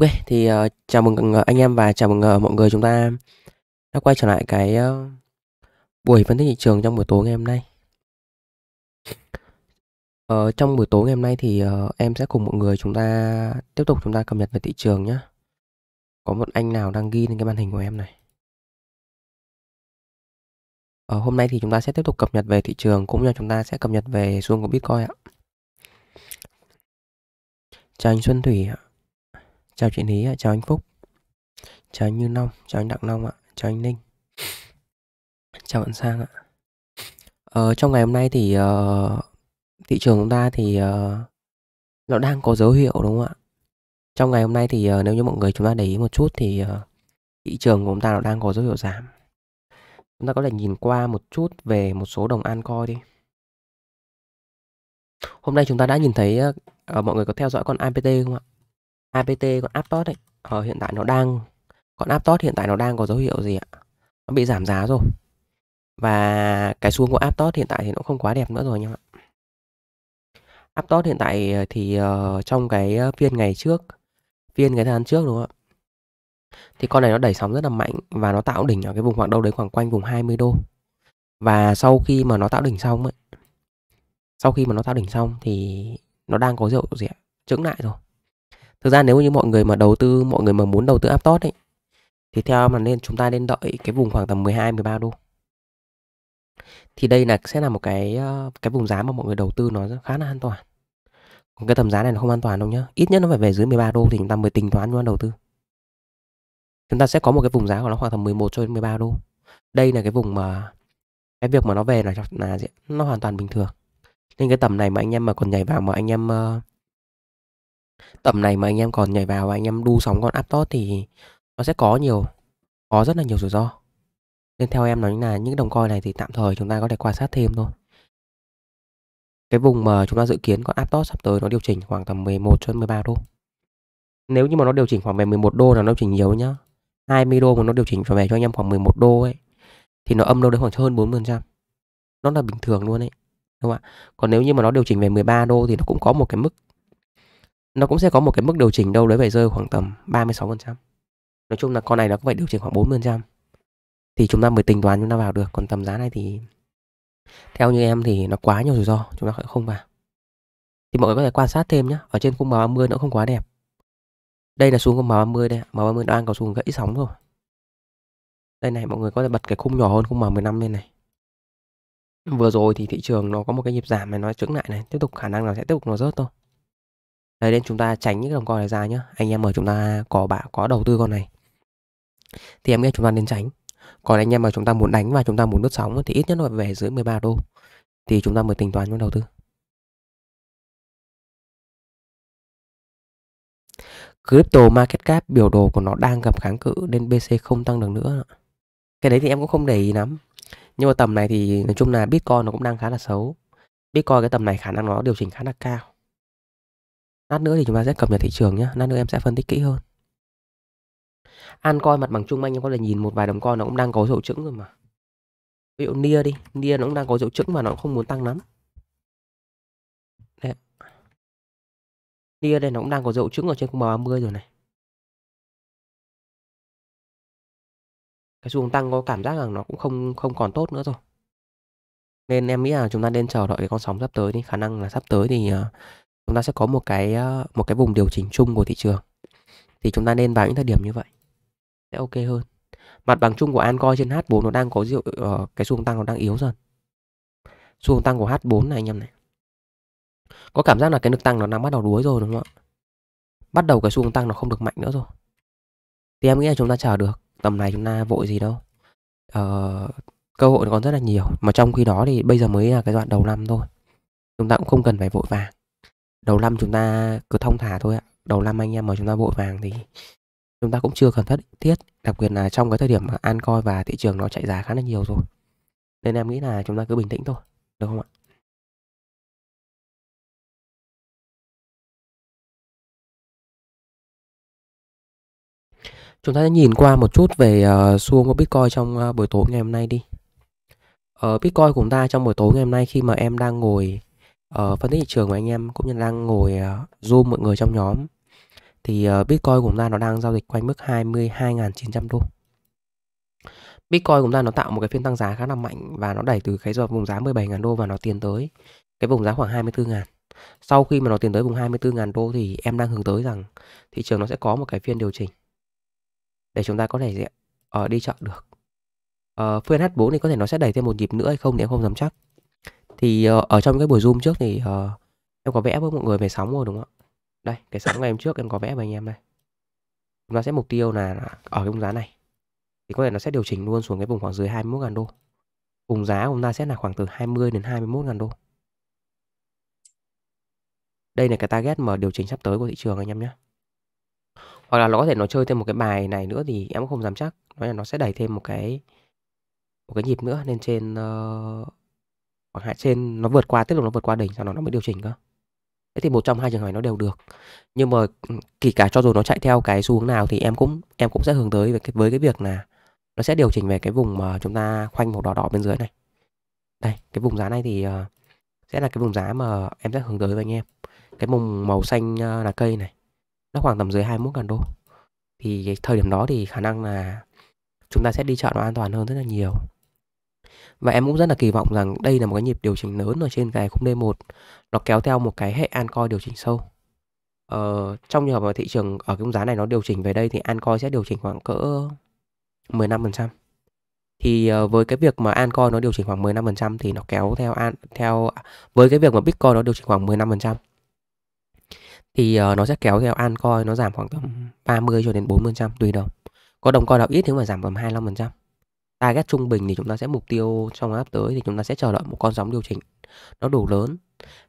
Ok, thì uh, chào mừng ờ, anh em và chào mừng uh, mọi người chúng ta đã quay trở lại cái uh, buổi phân tích thị trường trong buổi tối ngày hôm nay. Uh, trong buổi tối ngày hôm nay thì uh, em sẽ cùng mọi người chúng ta tiếp tục chúng ta cập nhật về thị trường nhé. Có một anh nào đang ghi lên cái màn hình của em này. Uh, hôm nay thì chúng ta sẽ tiếp tục cập nhật về thị trường cũng như chúng ta sẽ cập nhật về xu hướng của Bitcoin ạ. Chào anh Xuân Thủy ạ. Chào chị Hí chào anh Phúc Chào anh Như Long, chào anh Đặng Long ạ, chào anh Ninh Chào bạn Sang ạ ờ, Trong ngày hôm nay thì uh, thị trường chúng ta thì uh, nó đang có dấu hiệu đúng không ạ? Trong ngày hôm nay thì uh, nếu như mọi người chúng ta để ý một chút thì uh, thị trường của chúng ta nó đang có dấu hiệu giảm Chúng ta có thể nhìn qua một chút về một số đồng an coi đi Hôm nay chúng ta đã nhìn thấy uh, mọi người có theo dõi con IPT không ạ? APT con Aptos ấy, ở ờ, hiện tại nó đang con Aptos hiện tại nó đang có dấu hiệu gì ạ? Nó bị giảm giá rồi. Và cái xuống của Aptos hiện tại thì nó không quá đẹp nữa rồi nha ạ. Aptos hiện tại ờ, thì uh, trong cái phiên ngày trước, phiên cái thời gian trước đúng không ạ? Thì con này nó đẩy sóng rất là mạnh và nó tạo đỉnh ở cái vùng khoảng đâu đấy khoảng quanh vùng 20 đô. Và sau khi mà nó tạo đỉnh xong ấy, sau khi mà nó tạo đỉnh xong thì nó đang có dấu hiệu gì ạ? Chững lại rồi thực ra nếu như mọi người mà đầu tư mọi người mà muốn đầu tư Aptos ấy thì theo mà nên chúng ta nên đợi cái vùng khoảng tầm 12 13 đô thì đây là sẽ là một cái ờ, cái vùng giá mà mọi người đầu tư nó khá là an toàn còn cái tầm giá này nó không an toàn đâu nhá ít nhất nó phải về dưới 13 đô thì chúng ta mới tính toán cho đầu tư chúng ta sẽ có một cái vùng giá của nó khoảng tầm 11 cho đến 13 đô đây là cái vùng mà cái việc mà nó về là là gì? nó hoàn toàn bình thường nên cái tầm này mà anh em mà còn nhảy vào mà anh em uh, tầm này mà anh em còn nhảy vào và anh em đu sóng con áp tốt thì nó sẽ có nhiều có rất là nhiều rủi ro nên theo em nói là những đồng coin này thì tạm thời chúng ta có thể quan sát thêm thôi cái vùng mà chúng ta dự kiến con Aptos sắp tới nó điều chỉnh khoảng tầm 11 cho 13 đô. Nếu như mà nó điều chỉnh khoảng về 11 đô là nó điều chỉnh nhiều nhá. 20 đô mà nó điều chỉnh về cho anh em khoảng 11 đô ấy thì nó âm đâu đấy khoảng hơn phần trăm, Nó là bình thường luôn ấy. Đúng không ạ? Còn nếu như mà nó điều chỉnh về 13 đô thì nó cũng có một cái mức nó cũng sẽ có một cái mức điều chỉnh đâu đấy phải rơi khoảng tầm 36%. Nói chung là con này nó cũng phải điều chỉnh khoảng 40%. Thì chúng ta mới tính toán chúng ta vào được. Còn tầm giá này thì theo như em thì nó quá nhiều rủi ro, chúng ta không vào. Thì mọi người có thể quan sát thêm nhé. Ở trên khung màu 30 nó không quá đẹp. Đây là xuống khung màu 30 đây. Màu 30 đang có xuống gãy sóng rồi. Đây này, mọi người có thể bật cái khung nhỏ hơn khung màu 15 lên này. Vừa rồi thì thị trường nó có một cái nhịp giảm này nó trứng lại này. Tiếp tục khả năng là sẽ tiếp tục nó rớt thôi đấy nên chúng ta tránh những cái đồng coin này ra nhá anh em mà chúng ta có bạn có đầu tư con này thì em nghĩ chúng ta nên tránh còn anh em mà chúng ta muốn đánh và chúng ta muốn lướt sóng thì ít nhất là về dưới 13 đô thì chúng ta mới tính toán cho đầu tư Crypto market cap biểu đồ của nó đang gặp kháng cự nên BC không tăng được nữa. Cái đấy thì em cũng không để ý lắm. Nhưng mà tầm này thì nói chung là Bitcoin nó cũng đang khá là xấu. Bitcoin cái tầm này khả năng nó điều chỉnh khá là cao. Lát nữa thì chúng ta sẽ cập nhật thị trường nhé Lát nữa em sẽ phân tích kỹ hơn An coi mặt bằng chung anh em có thể nhìn một vài đồng coin nó cũng đang có dấu chứng rồi mà Ví dụ Nia đi Nia nó cũng đang có dấu chứng mà nó không muốn tăng lắm Đấy. Nia đây nó cũng đang có dấu chứng ở trên khung bào 30 rồi này Cái xu tăng có cảm giác rằng nó cũng không không còn tốt nữa rồi nên em nghĩ là chúng ta nên chờ đợi cái con sóng sắp tới đi khả năng là sắp tới thì à, chúng ta sẽ có một cái ờ, một cái vùng điều chỉnh chung của thị trường thì chúng ta nên vào những thời điểm như vậy sẽ ok hơn mặt bằng chung của Ancoin trên H4 nó đang có rượu uh, ờ, cái xu hướng tăng nó đang yếu dần xu hướng tăng của H4 này anh em này có cảm giác là cái lực tăng nó đang bắt đầu đuối rồi đúng không ạ bắt đầu cái xu hướng tăng nó không được mạnh nữa rồi thì em nghĩ là chúng ta chờ được tầm này chúng ta vội gì đâu uh, cơ hội còn rất là nhiều mà trong khi đó thì bây giờ mới là cái đoạn đầu năm thôi chúng ta cũng không cần phải vội vàng đầu năm chúng ta cứ thông thả thôi ạ đầu năm anh em mà chúng ta vội vàng thì chúng ta cũng chưa cần thất thiết đặc biệt là trong cái thời điểm mà an coi và thị trường nó chạy giá khá là nhiều rồi nên em nghĩ là chúng ta cứ bình tĩnh thôi được không ạ chúng ta sẽ nhìn qua một chút về uh, xu hướng của Bitcoin trong uh, buổi tối ngày hôm nay đi. Ở ờ, uh, Bitcoin của chúng ta trong buổi tối ngày hôm nay khi mà em đang ngồi Ờ, phân tích thị trường của anh em cũng như đang ngồi, ờ, Zoom mọi người trong nhóm thì, ờ, Bitcoin của chúng ta nó đang giao dịch quanh mức $22.900. Bitcoin của chúng ta nó tạo một cái phiên tăng giá khá là mạnh và nó đẩy từ cái do vùng giá $17.000 và nó tiến tới cái vùng giá khoảng $24.000. Sau khi mà nó tiến tới vùng $24.000 thì em đang hướng tới rằng thị trường nó sẽ có một cái phiên điều chỉnh để chúng ta có thể, ờ, đi chợ được. Ờ, phiên H4 thì có thể nó sẽ đẩy thêm một nhịp nữa hay không thì em không dám chắc thì uh, ở trong cái buổi zoom trước thì uh, em có vẽ với mọi người về sóng rồi đúng không ạ đây cái sóng ngày hôm trước em có vẽ với anh em đây nó sẽ mục tiêu là ở cái vùng giá này thì có thể nó sẽ điều chỉnh luôn xuống cái vùng khoảng dưới 21 ngàn đô vùng giá của chúng ta sẽ là khoảng từ 20 đến 21 ngàn đô đây là cái target mà điều chỉnh sắp tới của thị trường anh em nhé hoặc là nó có thể nó chơi thêm một cái bài này nữa thì em không dám chắc nó là nó sẽ đẩy thêm một cái một cái nhịp nữa lên trên uh, khoảng hạn trên nó vượt qua tiếp tục nó vượt qua đỉnh sau đó nó mới điều chỉnh cơ thế thì một trong hai trường hợp nó đều được nhưng mà kể cả cho dù nó chạy theo cái xu hướng nào thì em cũng em cũng sẽ hướng tới với cái, với cái việc là nó sẽ điều chỉnh về cái vùng mà chúng ta khoanh màu đỏ đỏ bên dưới này đây cái vùng giá này thì ờ, sẽ là cái vùng giá mà em sẽ hướng tới với anh em cái vùng màu xanh ờ, là cây này nó khoảng tầm dưới 21 ngàn đô thì cái thời điểm đó thì khả năng là chúng ta sẽ đi chợ nó an toàn hơn rất là nhiều và em cũng rất là kỳ vọng rằng đây là một cái nhịp điều chỉnh lớn ở trên cái khung D1 nó kéo theo một cái hệ Ancoin điều chỉnh sâu ờ, trong trường hợp mà thị trường ở cái giá này nó điều chỉnh về đây thì Ancoin sẽ điều chỉnh khoảng cỡ 15% thì ờ, với cái việc mà Ancoin nó điều chỉnh khoảng 15% thì nó kéo theo an theo với cái việc mà Bitcoin nó điều chỉnh khoảng 15% thì ờ, nó sẽ kéo theo Ancoin nó giảm khoảng tầm 30 cho đến 40% tùy đồng. Có đồng coi nào ít thì mà giảm tầm 25% target trung bình thì chúng ta sẽ mục tiêu trong năm tới thì chúng ta sẽ chờ đợi một con sóng điều chỉnh nó đủ lớn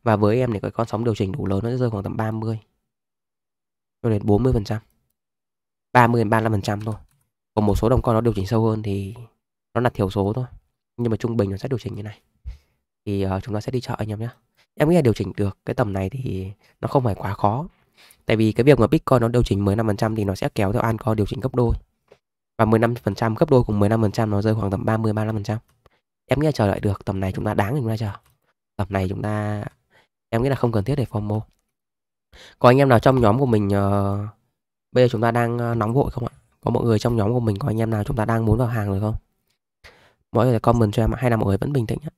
và với em thì cái con sóng điều chỉnh đủ lớn nó sẽ rơi khoảng tầm 30 cho đến 40 phần trăm 30 đến 35 phần trăm thôi còn một số đồng coin nó điều chỉnh sâu hơn thì nó là thiểu số thôi nhưng mà trung bình nó sẽ điều chỉnh như này thì uh, chúng ta sẽ đi chợ anh em nhé em nghĩ là điều chỉnh được cái tầm này thì nó không phải quá khó tại vì cái việc mà bitcoin nó điều chỉnh 15% thì nó sẽ kéo theo an altcoin điều chỉnh gấp đôi và 15% gấp đôi cùng 15% nó rơi khoảng tầm 30 35%. Em nghĩ là chờ đợi được, tầm này chúng ta đáng để chúng ta chờ. Tầm này chúng ta em nghĩ là không cần thiết để FOMO. Có anh em nào trong nhóm của mình uh, bây giờ chúng ta đang ờ, nóng vội không ạ? Có mọi người trong nhóm của mình có anh em nào chúng ta đang muốn vào hàng rồi không? Mọi người comment cho em hay là mọi người vẫn bình tĩnh ạ.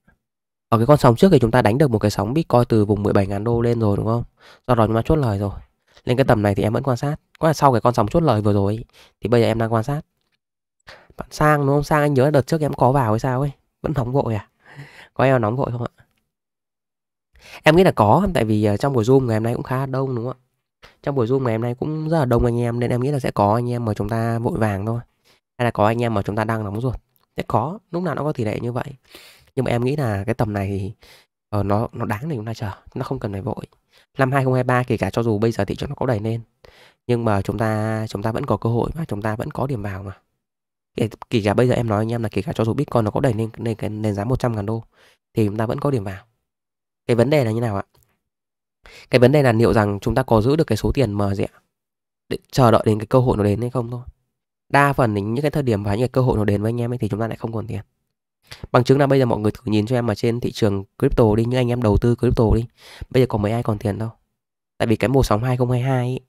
Ở cái con sóng trước thì chúng ta đánh được một cái sóng Bitcoin từ vùng 17.000 đô lên rồi đúng không? Do đó chúng ta chốt lời rồi. Lên cái tầm này thì em vẫn quan sát. Có là sau cái con sóng chốt lời vừa rồi thì bây giờ em đang quan sát bạn sang đúng không sang anh nhớ đợt trước em có vào hay sao ấy vẫn nóng vội à có em nóng vội không ạ em nghĩ là có tại vì ờ, trong buổi zoom ngày hôm nay cũng khá đông đúng không ạ trong buổi zoom ngày hôm nay cũng rất là đông anh em nên em nghĩ là sẽ có anh em mà chúng ta vội vàng thôi hay là có anh em mà chúng ta đang nóng ruột sẽ có lúc nào nó có tỷ lệ như vậy nhưng mà em nghĩ là cái tầm này thì uh, nó nó đáng để chúng ta chờ nó không cần phải vội năm 2023 kể cả cho dù bây giờ thị trường nó có đẩy lên nhưng mà chúng ta chúng ta vẫn có cơ hội và chúng ta vẫn có điểm vào mà để kể cả bây giờ em nói anh em là kể cả cho dù Bitcoin nó có đẩy lên lên cái nền giá 100 ngàn đô thì chúng ta vẫn có điểm vào. Cái vấn đề là như nào ạ? Cái vấn đề là liệu rằng chúng ta có giữ được cái số tiền mờ rẻ để chờ đợi đến cái cơ hội nó đến hay không thôi. Đa phần những cái thời điểm và những cái cơ hội nó đến với anh em ấy thì chúng ta lại không còn tiền. Bằng chứng là bây giờ mọi người thử nhìn cho em mà trên thị trường crypto đi, những anh em đầu tư crypto đi. Bây giờ còn mấy ai còn tiền đâu. Tại vì cái mùa sóng 2022 ấy,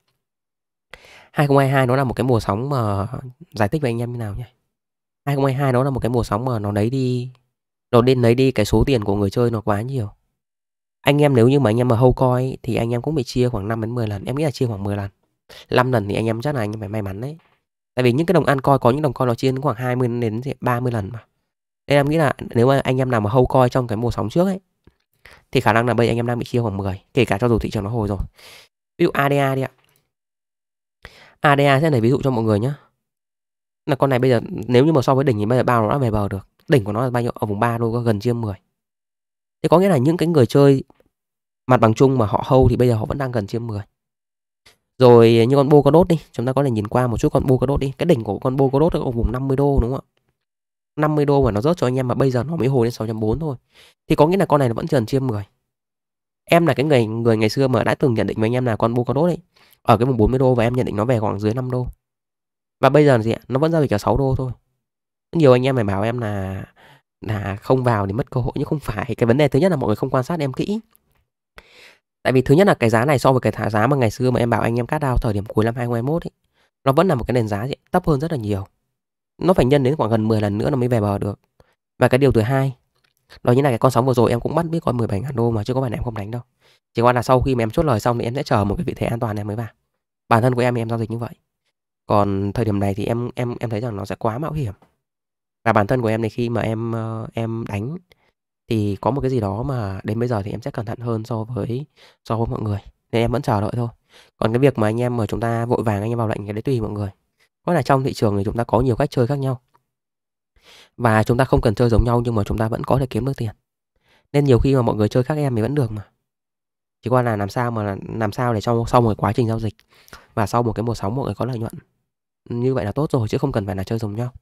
2022 nó là một cái mùa sóng mà giải thích với anh em như nào nhỉ? 2022 nó là một cái mùa sóng mà nó lấy đi nó đến lấy đi cái số tiền của người chơi nó quá nhiều. Anh em nếu như mà anh em mà hâu coi thì anh em cũng bị chia khoảng 5 đến 10 lần, em nghĩ là chia khoảng 10 lần. 5 lần thì anh em chắc là anh em phải may mắn đấy. Tại vì những cái đồng ăn coi có những đồng coi nó chia đến khoảng 20 đến 30 lần mà. Nên em nghĩ là nếu mà anh em nào mà hâu coi trong cái mùa sóng trước ấy thì khả năng là bây giờ anh em đang bị chia khoảng 10, kể cả cho dù thị trường nó hồi rồi. Ví dụ ADA đi ạ. ADA sẽ lấy ví dụ cho mọi người nhé là con này bây giờ nếu như mà so với đỉnh thì bây giờ bao nó đã về bờ được đỉnh của nó là bao nhiêu ở vùng 3 đô gần chia 10 thế có nghĩa là những cái người chơi mặt bằng chung mà họ hâu thì bây giờ họ vẫn đang gần chia 10 rồi như con bô đốt đi chúng ta có thể nhìn qua một chút con bô đốt đi cái đỉnh của con bô đốt ở vùng 50 đô đúng không ạ 50 đô mà nó rớt cho anh em mà bây giờ nó mới hồi lên 6.4 thôi thì có nghĩa là con này nó vẫn gần chia 10 em là cái người người ngày xưa mà đã từng nhận định với anh em là con bô đốt đấy. ở cái vùng 40 đô và em nhận định nó về khoảng dưới 5 đô và bây giờ là gì ạ nó vẫn giao dịch ở 6 đô thôi nhiều anh em này bảo em là là không vào thì mất cơ hội nhưng không phải cái vấn đề thứ nhất là mọi người không quan sát em kỹ tại vì thứ nhất là cái giá này so với cái thả giá mà ngày xưa mà em bảo anh em cắt đao thời điểm cuối năm 2021 ấy, nó vẫn là một cái nền giá gì, thấp hơn rất là nhiều nó phải nhân đến khoảng gần 10 lần nữa nó mới về bờ được và cái điều thứ hai đó như là cái con sóng vừa rồi em cũng bắt biết con 17 ngàn đô mà chứ có phải là em không đánh đâu chỉ qua là sau khi mà em chốt lời xong thì em sẽ chờ một cái vị thế an toàn em mới vào bản thân của em thì em giao dịch như vậy còn thời điểm này thì em em em thấy rằng nó sẽ quá mạo hiểm. Và bản thân của em này khi mà em, ờ, em đánh thì có một cái gì đó mà đến bây giờ thì em sẽ cẩn thận hơn so với so với mọi người, nên em vẫn chờ đợi thôi. Còn cái việc mà anh em mà chúng ta vội vàng anh em vào lệnh cái đấy tùy mọi người. Có là trong thị trường thì chúng ta có nhiều cách chơi khác nhau. Và chúng ta không cần chơi giống nhau nhưng mà chúng ta vẫn có thể kiếm được tiền. Nên nhiều khi mà mọi người chơi khác em thì vẫn được mà. Chỉ qua là làm sao mà làm sao để trong sau một quá trình giao dịch và sau một cái mùa sóng mọi người có lợi nhuận như vậy là tốt rồi chứ không cần phải là chơi giống nhau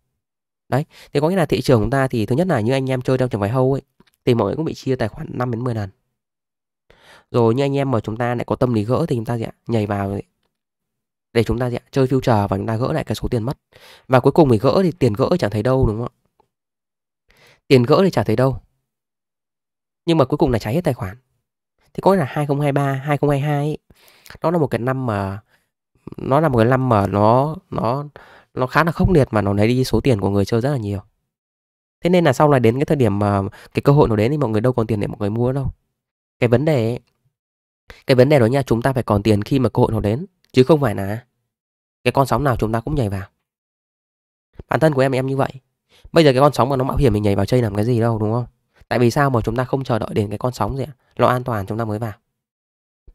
đấy thế có nghĩa là thị trường chúng ta thì thứ nhất là như anh em chơi trong trường vải hâu ấy thì mọi người cũng bị chia tài khoản 5 đến 10 lần rồi như anh em mà chúng ta lại có tâm lý gỡ thì chúng ta gì nhảy vào để chúng ta gì ạ chơi future và chúng ta gỡ lại cái số tiền mất và cuối cùng mình gỡ thì tiền gỡ chẳng thấy đâu đúng không ạ tiền gỡ thì chẳng thấy đâu nhưng mà cuối cùng là cháy hết tài khoản thì có nghĩa là 2023 2022 ấy, đó là một cái năm mà nó là một cái năm mà nó nó nó khá là khốc liệt mà nó lấy đi số tiền của người chơi rất là nhiều thế nên là sau này đến cái thời điểm mà cái cơ hội nó đến thì mọi người đâu còn tiền để mọi người mua đâu cái vấn đề ấy, cái vấn đề đó nha chúng ta phải còn tiền khi mà cơ hội nó đến chứ không phải là cái con sóng nào chúng ta cũng nhảy vào bản thân của em em như vậy bây giờ cái con sóng mà nó mạo hiểm mình nhảy vào chơi làm cái gì đâu đúng không tại vì sao mà chúng ta không chờ đợi đến cái con sóng gì ạ nó an toàn chúng ta mới vào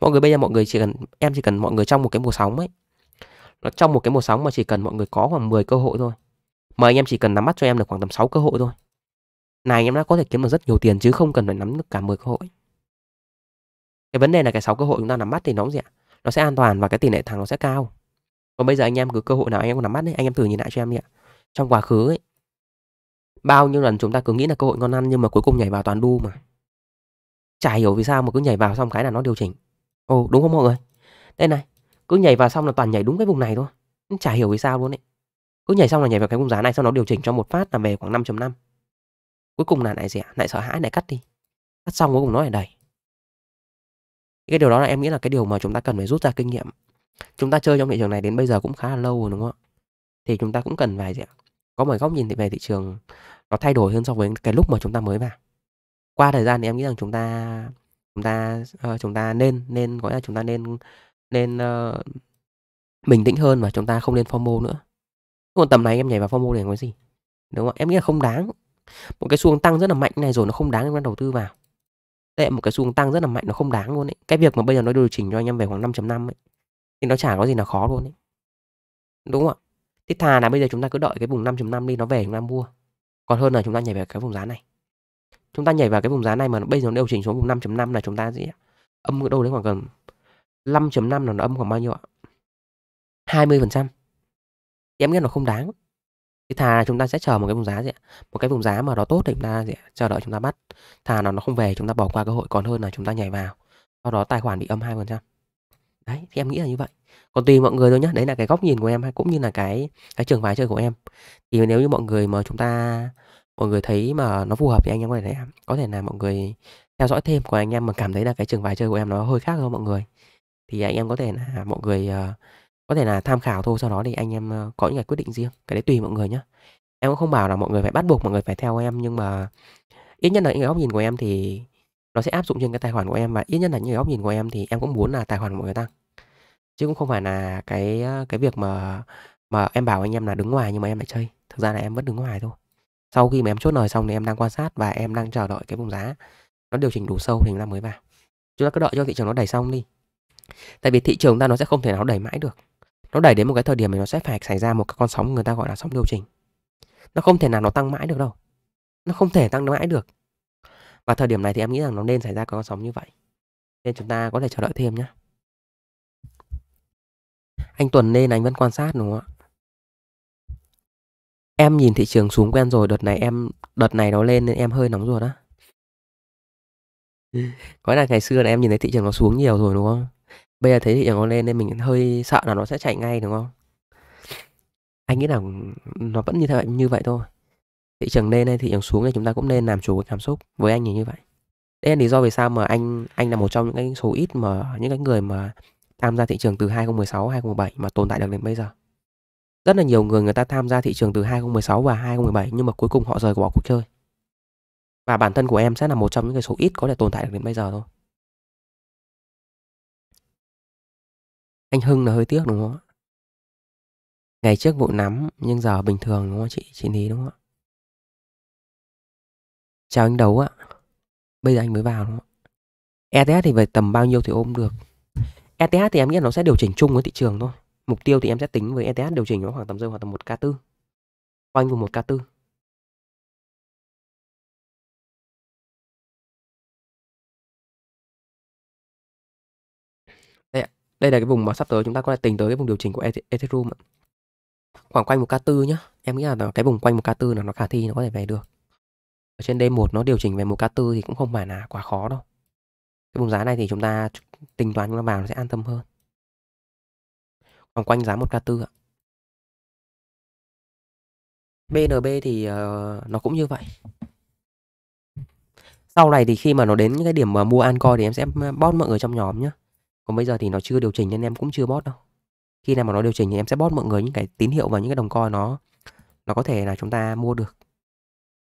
mọi người bây giờ mọi người chỉ cần em chỉ cần mọi người trong một cái mùa sóng ấy nó trong một cái mùa sóng mà chỉ cần mọi người có khoảng 10 cơ hội thôi mà anh em chỉ cần nắm bắt cho em được khoảng tầm 6 cơ hội thôi này anh em đã có thể kiếm được rất nhiều tiền chứ không cần phải nắm được cả 10 cơ hội cái vấn đề là cái 6 cơ hội chúng ta nắm bắt thì nó gì ạ nó sẽ an toàn và cái tỷ lệ thắng nó sẽ cao còn bây giờ anh em cứ cơ hội nào anh em cũng nắm bắt đấy anh em thử nhìn lại cho em đi ạ trong quá khứ ấy bao nhiêu lần chúng ta cứ nghĩ là cơ hội ngon ăn nhưng mà cuối cùng nhảy vào toàn đu mà chả hiểu vì sao mà cứ nhảy vào xong cái là nó điều chỉnh ồ đúng không mọi người đây này cứ nhảy vào xong là toàn nhảy đúng cái vùng này thôi chả hiểu vì sao luôn ấy cứ nhảy xong là nhảy vào cái vùng giá này sau nó điều chỉnh cho một phát là về khoảng 5.5 cuối cùng là lại gì ạ lại sợ hãi lại cắt đi cắt xong cuối cùng nó lại đầy cái điều đó là em nghĩ là cái điều mà chúng ta cần phải rút ra kinh nghiệm chúng ta chơi trong thị trường này đến bây giờ cũng khá là lâu rồi đúng không ạ thì chúng ta cũng cần vài gì ạ có một góc nhìn về thị trường nó thay đổi hơn so với cái lúc mà chúng ta mới vào qua thời gian thì em nghĩ rằng chúng ta chúng ta uh, chúng ta nên nên gọi là chúng ta nên nên, ờ, bình tĩnh hơn và chúng ta không nên FOMO nữa. Còn tầm này em nhảy vào FOMO để làm cái gì? Đúng không? Em nghĩ là không đáng. Một cái xu tăng rất là mạnh này rồi nó không đáng em đầu tư vào. Tệ một cái xu tăng rất là mạnh nó không đáng luôn ấy. Cái việc mà bây giờ nó điều chỉnh cho anh em về khoảng 5.5 ấy thì nó chả có gì là khó luôn ấy. Đúng không ạ? Thì thà là bây giờ chúng ta cứ đợi cái vùng 5.5 đi nó về chúng ta mua. Còn hơn là chúng ta nhảy vào cái vùng giá này. Chúng ta nhảy vào cái vùng giá này mà bây giờ nó điều chỉnh xuống vùng 5.5 là chúng ta sẽ âm ở đâu đấy khoảng gần 5.5 là nó âm khoảng bao nhiêu ạ? 20%. Thì em nghĩ là không đáng. Thì thà chúng ta sẽ chờ một cái vùng giá gì ạ? Một cái vùng giá mà nó tốt thì chúng ta gì ạ? chờ đợi chúng ta bắt. Thà nó nó không về chúng ta bỏ qua cơ hội còn hơn là chúng ta nhảy vào. Sau đó tài khoản bị âm 2%. Đấy, thì em nghĩ là như vậy. Còn tùy mọi người thôi nhé. Đấy là cái góc nhìn của em hay cũng như là cái cái trường phái chơi của em. Thì nếu như mọi người mà chúng ta mọi người thấy mà nó phù hợp thì anh em có thể có thể là mọi người theo dõi thêm của anh em mà cảm thấy là cái trường phái chơi của em nó hơi khác hơn mọi người thì anh à, em có thể là mọi người ờ, có thể là tham khảo thôi sau đó thì anh em ờ, có những cái quyết định riêng cái đấy tùy mọi người nhé em cũng không bảo là mọi người phải bắt buộc mọi người phải theo em nhưng mà ít nhất là những cái góc nhìn của em thì nó sẽ áp dụng trên cái tài khoản của em và ít nhất là những cái góc nhìn của em thì em cũng muốn là tài khoản của mọi người tăng chứ cũng không phải là cái ờ, cái việc mà mà em bảo anh em là đứng ngoài nhưng mà em lại chơi thực ra là em vẫn đứng ngoài thôi sau khi mà em chốt lời xong thì em đang quan sát và em đang chờ đợi cái vùng giá nó điều chỉnh đủ sâu thì em mới vào chúng ta cứ đợi cho thị trường nó đẩy xong đi tại vì thị trường ta nó sẽ không thể nào đẩy mãi được nó đẩy đến một cái thời điểm mà nó sẽ phải xảy ra một cái con sóng người ta gọi là sóng điều chỉnh nó không thể nào nó tăng mãi được đâu nó không thể tăng mãi được và thời điểm này thì em nghĩ rằng nó nên xảy ra con sóng như vậy nên chúng ta có thể chờ đợi thêm nhé anh tuần nên anh vẫn quan sát đúng không ạ em nhìn thị trường xuống quen rồi đợt này em đợt này nó lên nên em hơi nóng ruột á có là ngày xưa là em nhìn thấy thị trường nó xuống nhiều rồi đúng không Bây giờ thấy thị trường nó lên nên mình hơi sợ là nó sẽ chạy ngay, đúng không? Anh nghĩ là ừ, nó vẫn như vậy như vậy thôi. Thị trường lên hay thị trường xuống thì chúng ta cũng nên làm chủ cảm xúc, với anh thì như vậy. Đấy là lý do vì sao mà anh anh là một trong những cái số ít mà những cái người mà tham gia thị trường từ 2016 2017 mà tồn tại được đến bây giờ. Rất là nhiều người người ta tham gia thị trường từ 2016 và 2017 nhưng mà cuối cùng họ rời bỏ cuộc chơi. Và bản thân của em sẽ là một trong những cái số ít có thể tồn tại được đến bây giờ thôi. Anh Hưng là hơi tiếc đúng không ạ? Ngày trước vụ nắm nhưng giờ bình thường đúng không chị? Chị Ní đúng không ạ? Chào anh Đấu ạ. Bây giờ anh mới vào đúng không ạ? ETH thì về tầm bao nhiêu thì ôm được? ETH thì em nghĩ nó sẽ điều chỉnh chung với thị trường thôi. Mục tiêu thì em sẽ tính với ETH điều chỉnh nó khoảng tầm rơi khoảng tầm 1K4. Quanh vùng 1K4. đây là cái vùng mà sắp tới chúng ta có thể tính tới cái vùng điều chỉnh của e Ethereum ạ. Khoảng quanh một k 4 nhá. Em nghĩ là cái vùng quanh một k 4 là nó khả thi nó có thể về được. Ở trên D1 nó điều chỉnh về một k 4 thì cũng không phải là quá khó đâu. Cái vùng giá này thì chúng ta tính toán nó vào nó sẽ an tâm hơn. Khoảng quanh giá một k 4 ạ. BNB thì uh, nó cũng như vậy. Sau này thì khi mà nó đến những cái điểm mà mua coi thì em sẽ bot mọi người trong nhóm nhé. Còn bây giờ thì nó chưa điều chỉnh nên em cũng chưa bót đâu. Khi nào mà nó điều chỉnh thì em sẽ bót mọi người những cái tín hiệu và những cái đồng coi nó nó có thể là chúng ta mua được.